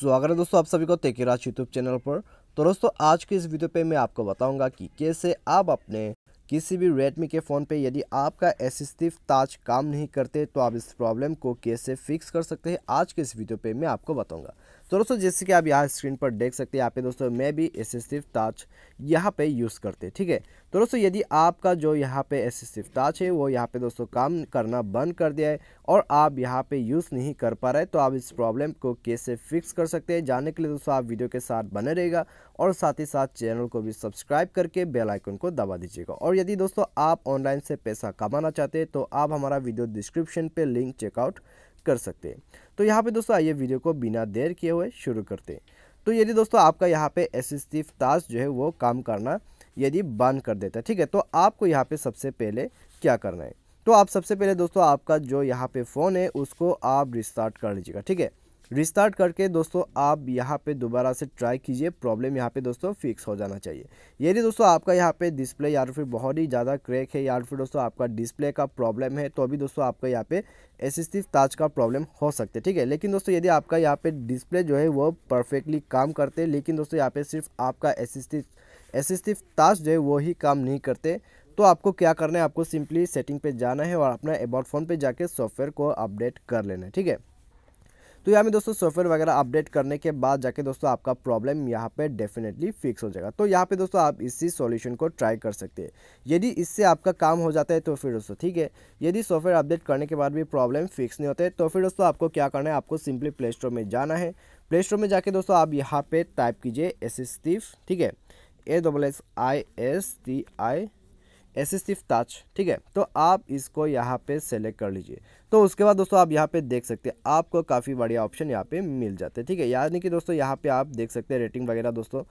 स्वागत है दोस्तों आप सभी को तेकेराज यूट्यूब चैनल पर तो दोस्तों आज के इस वीडियो पे मैं आपको बताऊंगा कि कैसे आप अपने किसी भी रेडमी के फ़ोन पे यदि आपका एसिस्टिव ताज काम नहीं करते तो आप इस प्रॉब्लम को कैसे फिक्स कर सकते हैं आज के इस वीडियो पे मैं आपको बताऊंगा तो दोस्तों जैसे कि आप यहाँ स्क्रीन पर देख सकते हैं यहाँ पे दोस्तों मैं भी एसिस्टिव ताज यहाँ पे यूज़ करते ठीक है तो दोस्तों यदि आपका जो यहाँ पे एसिस्टिव ताज है वो यहाँ पर दोस्तों काम करना बंद कर दिया है और आप यहाँ पर यूज़ नहीं कर पा रहे तो आप इस प्रॉब्लम को कैसे फिक्स कर सकते हैं जानने के लिए दोस्तों आप वीडियो के साथ बने रहेगा और साथ ही साथ चैनल को भी सब्सक्राइब करके बेलाइकन को दबा दीजिएगा और और यदि दोस्तों आप ऑनलाइन से पैसा कमाना चाहते हैं तो आप हमारा वीडियो डिस्क्रिप्शन पे लिंक चेकआउट कर सकते हैं तो यहाँ पे दोस्तों आइए वीडियो को बिना देर किए हुए शुरू करते हैं तो यदि दोस्तों आपका यहाँ पे एसिस्टिव टास्क जो है वो काम करना यदि बंद कर देता है ठीक है तो आपको यहाँ पे सबसे पहले क्या करना है तो आप सबसे पहले दोस्तों आपका जो यहाँ पे फ़ोन है उसको आप रिस्टार्ट कर लीजिएगा ठीक है रिस्टार्ट करके दोस्तों आप यहाँ पे दोबारा से ट्राई कीजिए प्रॉब्लम यहाँ पे दोस्तों फिक्स हो जाना चाहिए यदि दोस्तों आपका यहाँ पे डिस्प्ले या फिर बहुत ही ज़्यादा क्रैक है या फिर दोस्तों आपका डिस्प्ले का प्रॉब्लम है तो अभी दोस्तों आपका यहाँ पे एसिस्टिव टाच का प्रॉब्लम हो सकते ठीक है लेकिन दोस्तों यदि आपका यहाँ पे डिस्प्ले जो है वो परफेक्टली काम करते हैं लेकिन दोस्तों यहाँ पे सिर्फ आपका एसिस्टिव एसिस्टिव टाच जो है वो ही काम नहीं करते तो आपको क्या करना है आपको सिंपली सेटिंग पे जाना है और अपना अबाउट फ़ोन पे जाके सॉफ्टवेयर को अपडेट कर लेना है ठीक है तो यहाँ में दोस्तों सॉफ्टवेयर वगैरह अपडेट करने के बाद जाके दोस्तों आपका प्रॉब्लम यहाँ पे डेफिनेटली फिक्स हो जाएगा तो यहाँ पे दोस्तों आप इसी सॉल्यूशन को ट्राई कर सकते हैं यदि इससे आपका काम हो जाता है तो फिर दोस्तों ठीक है यदि सॉफ्टवेयर अपडेट करने के बाद भी प्रॉब्लम फिक्स नहीं होते है, तो फिर दोस्तों आपको क्या करना है आपको सिंपली प्ले स्टोर में जाना है प्ले स्टोर में जाके दोस्तों आप यहाँ पर टाइप कीजिए एसिस्टिव ठीक है A double S I S T I assistive touch ठीक है तो आप इसको यहाँ पे सेलेक्ट कर लीजिए तो उसके बाद दोस्तों आप यहाँ पे देख सकते हैं आपको काफ़ी बढ़िया ऑप्शन यहाँ पे मिल जाते हैं ठीक है यानी कि दोस्तों यहाँ पे आप देख सकते हैं रेटिंग वगैरह दोस्तों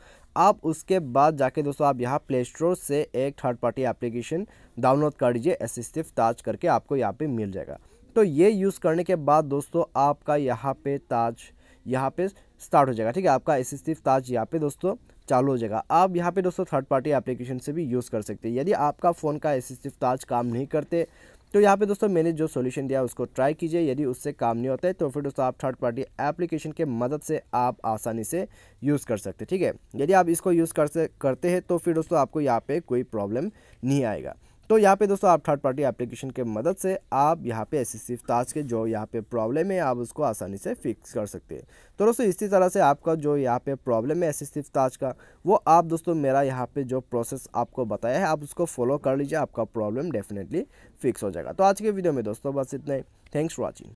आप उसके बाद जाके दोस्तों आप यहाँ प्ले स्टोर से एक थर्ड पार्टी एप्लीकेशन डाउनलोड कर लीजिए एसिस्टिव टच करके आपको यहाँ पर मिल जाएगा तो ये यूज़ करने के बाद दोस्तों आपका यहाँ पे ताज यहाँ पे स्टार्ट हो जाएगा ठीक है आपका एस एस ताज यहाँ पे दोस्तों चालू हो जाएगा आप यहाँ पे दोस्तों थर्ड पार्टी एप्लीकेशन से भी यूज़ कर सकते हैं यदि आपका फ़ोन का एस ताज काम नहीं करते तो यहाँ पे दोस्तों मैंने जो सॉल्यूशन दिया उसको ट्राई कीजिए यदि उससे काम नहीं होता है तो फिर दोस्तों आप थर्ड पार्टी एप्लीकेशन के मदद से आप आसानी से यूज़ कर सकते ठीक है यदि आप इसको यूज़ कर करते हैं तो फिर दोस्तों आपको यहाँ पे कोई प्रॉब्लम नहीं आएगा तो यहाँ पे दोस्तों आप थर्ड पार्टी एप्लीकेशन के मदद से आप यहाँ पे एसिस्टिव ताज के जो यहाँ पे प्रॉब्लम है आप उसको आसानी से फिक्स कर सकते हैं तो दोस्तों इसी तरह से आपका जो यहाँ पे प्रॉब्लम है एसिस्टिव ताज का वो आप दोस्तों मेरा यहाँ पे जो प्रोसेस आपको बताया है आप उसको फॉलो कर लीजिए आपका प्रॉब्लम डेफिनेटली फिक्स हो जाएगा तो आज के वीडियो में दोस्तों बस इतना ही थैंक्स फॉर वॉचिंग